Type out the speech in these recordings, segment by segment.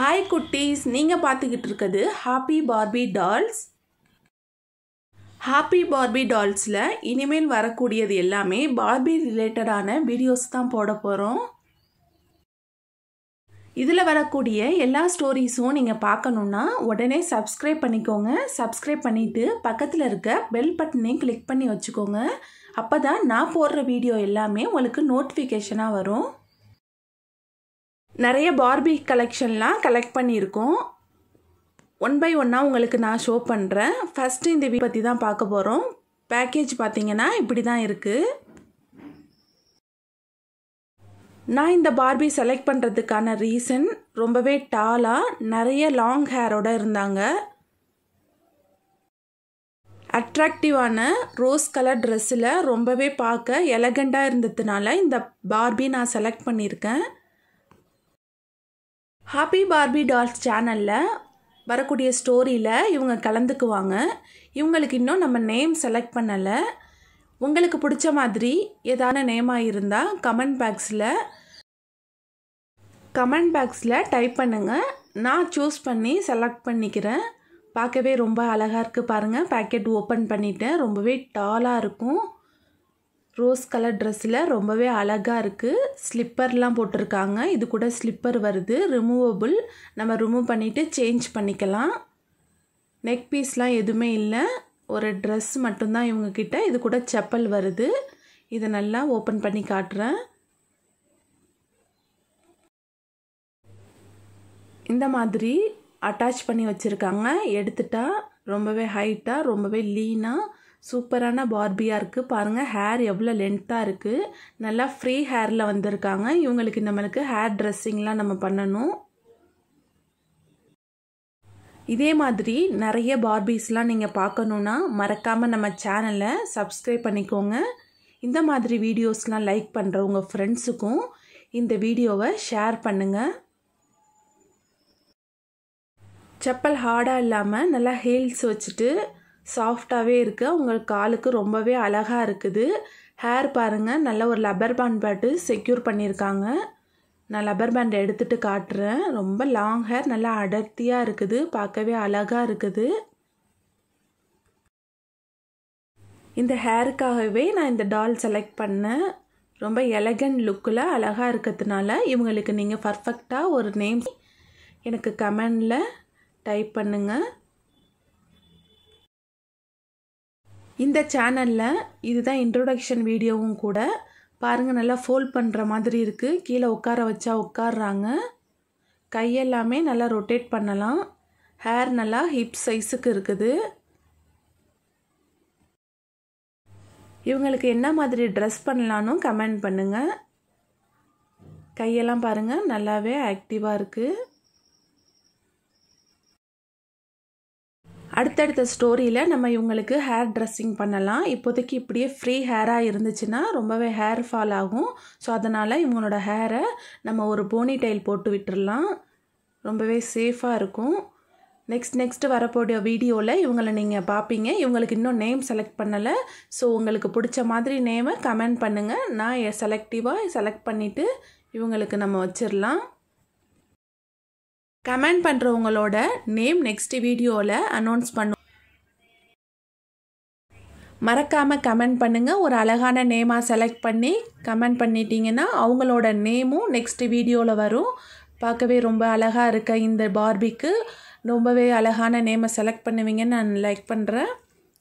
hi குட்டீஸ் நீங்கள் பார்த்துக்கிட்டு இருக்கிறது happy Barbie dolls happy Barbie டால்ஸில் இனிமேல் வரக்கூடியது எல்லாமே பார்பி ரிலேட்டடான வீடியோஸ் தான் போட போகிறோம் இதில் வரக்கூடிய எல்லா ஸ்டோரிஸும் நீங்கள் பார்க்கணுன்னா உடனே சப்ஸ்கிரைப் பண்ணிக்கோங்க சப்ஸ்கிரைப் பண்ணிவிட்டு பக்கத்தில் இருக்க பெல் பட்டனையும் கிளிக் பண்ணி வச்சுக்கோங்க அப்போ தான் நான் போடுற வீடியோ எல்லாமே உங்களுக்கு நோட்டிஃபிகேஷனாக வரும் நிறைய பார்பி கலெக்ஷன்லாம் கலெக்ட் பண்ணியிருக்கோம் ஒன் பை ஒன்னாக உங்களுக்கு நான் ஷோ பண்ணுறேன் ஃபஸ்ட்டு இந்த வீ பற்றி தான் பார்க்க போகிறோம் பேக்கேஜ் பார்த்தீங்கன்னா இப்படி தான் இருக்குது நான் இந்த பார்பி செலக்ட் பண்ணுறதுக்கான ரீசன் ரொம்பவே டாலாக நிறைய லாங் ஹேரோட இருந்தாங்க அட்ராக்டிவான ரோஸ் கலர் ட்ரெஸ்ஸில் ரொம்பவே பார்க்க எலகண்ட்டாக இருந்ததுனால இந்த பார்பி நான் செலக்ட் பண்ணியிருக்கேன் ஹாப்பி பார்பி டால்ஸ் சேனலில் வரக்கூடிய ஸ்டோரியில் இவங்க கலந்துக்குவாங்க இவங்களுக்கு இன்னும் நம்ம நேம் செலக்ட் பண்ணலை உங்களுக்கு பிடிச்ச மாதிரி ஏதான நேமாக இருந்தால் கமெண்ட் பாக்ஸில் கமெண்ட் பாக்ஸில் டைப் பண்ணுங்கள் நான் சூஸ் பண்ணி செலக்ட் பண்ணிக்கிறேன் பார்க்கவே ரொம்ப அழகாக இருக்குது பாருங்கள் பேக்கெட் ஓப்பன் பண்ணிவிட்டேன் ரொம்பவே டாலாக இருக்கும் ரோஸ் கலர் ட்ரெஸ்ஸில் ரொம்பவே அழகாக இருக்குது ஸ்லிப்பர்லாம் போட்டிருக்காங்க இது கூட ஸ்லிப்பர் வருது ரிமூவபுள் நம்ம ரிமூவ் பண்ணிவிட்டு சேஞ்ச் பண்ணிக்கலாம் நெக் பீஸ்லாம் எதுவுமே இல்லை ஒரு ட்ரெஸ் மட்டும்தான் இவங்கக்கிட்ட இது கூட செப்பல் வருது இதை நல்லா ஓப்பன் பண்ணி காட்டுறேன் இந்த மாதிரி அட்டாச் பண்ணி வச்சுருக்காங்க எடுத்துட்டால் ரொம்பவே ஹைட்டாக ரொம்பவே லீனாக சூப்பரான பார்பியாக இருக்குது பாருங்கள் ஹேர் எவ்வளோ லென்த்தாக இருக்குது நல்லா ஃப்ரீ ஹேரில் வந்திருக்காங்க இவங்களுக்கு நம்மளுக்கு ஹேர் ட்ரெஸ்ஸிங்லாம் நம்ம பண்ணணும் இதே மாதிரி நிறைய பார்பிஸ்லாம் நீங்கள் பார்க்கணுன்னா மறக்காமல் நம்ம சேனலை சப்ஸ்கிரைப் பண்ணிக்கோங்க இந்த மாதிரி வீடியோஸ்லாம் லைக் பண்ணுற உங்கள் ஃப்ரெண்ட்ஸுக்கும் இந்த வீடியோவை ஷேர் பண்ணுங்கள் செப்பல் ஹார்டாக இல்லாமல் நல்லா ஹீல்ஸ் வச்சுட்டு சாஃப்டாகவே இருக்குது உங்கள் காலுக்கு ரொம்பவே அழகாக இருக்குது ஹேர் பாருங்கள் நல்ல ஒரு லப்பர் பேண்ட் பாட்டு செக்யூர் பண்ணியிருக்காங்க நான் லப்பர் பேண்டை எடுத்துகிட்டு காட்டுறேன் ரொம்ப லாங் ஹேர் நல்லா அடர்த்தியாக இருக்குது பார்க்கவே அழகாக இருக்குது இந்த ஹேருக்காகவே நான் இந்த டால் செலக்ட் பண்ணேன் ரொம்ப எலகண்ட் லுக்கில் அழகாக இருக்கிறதுனால இவங்களுக்கு நீங்கள் பர்ஃபெக்டாக ஒரு நேம் எனக்கு கமெண்டில் டைப் பண்ணுங்கள் இந்த சேனலில் இதுதான் இன்ட்ரொடக்ஷன் வீடியோவும் கூட பாருங்கள் நல்லா ஃபோல்ட் பண்ணுற மாதிரி இருக்குது கீழே உட்கார வச்சா உட்காடுறாங்க கையெல்லாமே நல்லா ரொட்டேட் பண்ணலாம் ஹேர் நல்லா ஹிப் சைஸுக்கு இருக்குது இவங்களுக்கு என்ன மாதிரி ட்ரெஸ் பண்ணலான்னு கமெண்ட் பண்ணுங்கள் கையெல்லாம் பாருங்கள் நல்லாவே ஆக்டிவாக இருக்குது அடுத்தடுத்த ஸ்டோரியில் நம்ம இவங்களுக்கு ஹேர் ட்ரெஸ்ஸிங் பண்ணலாம் இப்போதைக்கு இப்படியே ஃப்ரீ ஹேராக இருந்துச்சுன்னா ரொம்பவே ஹேர் ஃபால் ஆகும் ஸோ அதனால் இவங்களோட ஹேரை நம்ம ஒரு போனி டைல் போட்டு விட்டுடலாம் ரொம்பவே சேஃபாக இருக்கும் நெக்ஸ்ட் நெக்ஸ்ட்டு வரக்கூடிய வீடியோவில் இவங்களை நீங்கள் பார்ப்பீங்க இவங்களுக்கு இன்னும் நேம் செலக்ட் பண்ணலை ஸோ உங்களுக்கு பிடிச்ச மாதிரி நேமை கமெண்ட் பண்ணுங்கள் நான் செலக்டிவாக செலக்ட் பண்ணிவிட்டு இவங்களுக்கு நம்ம வச்சிடலாம் கமெண்ட் பண்ணுறவங்களோட நேம் நெக்ஸ்ட் வீடியோவில் அனௌன்ஸ் பண்ணுவோம் மறக்காமல் கமெண்ட் பண்ணுங்கள் ஒரு அழகான நேமாக செலக்ட் பண்ணி கமெண்ட் பண்ணிட்டீங்கன்னா அவங்களோட நேமும் நெக்ஸ்ட் வீடியோவில் வரும் பார்க்கவே ரொம்ப அழகாக இருக்க இந்த பார்பிக்கு ரொம்பவே அழகான நேமை செலக்ட் பண்ணுவீங்கன்னு நான் லைக் பண்ணுறேன்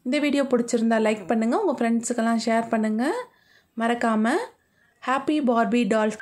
இந்த வீடியோ பிடிச்சிருந்தா லைக் பண்ணுங்கள் உங்கள் ஃப்ரெண்ட்ஸுக்கெல்லாம் ஷேர் பண்ணுங்கள் மறக்காமல் ஹாப்பி பார்பி டால்ஃப்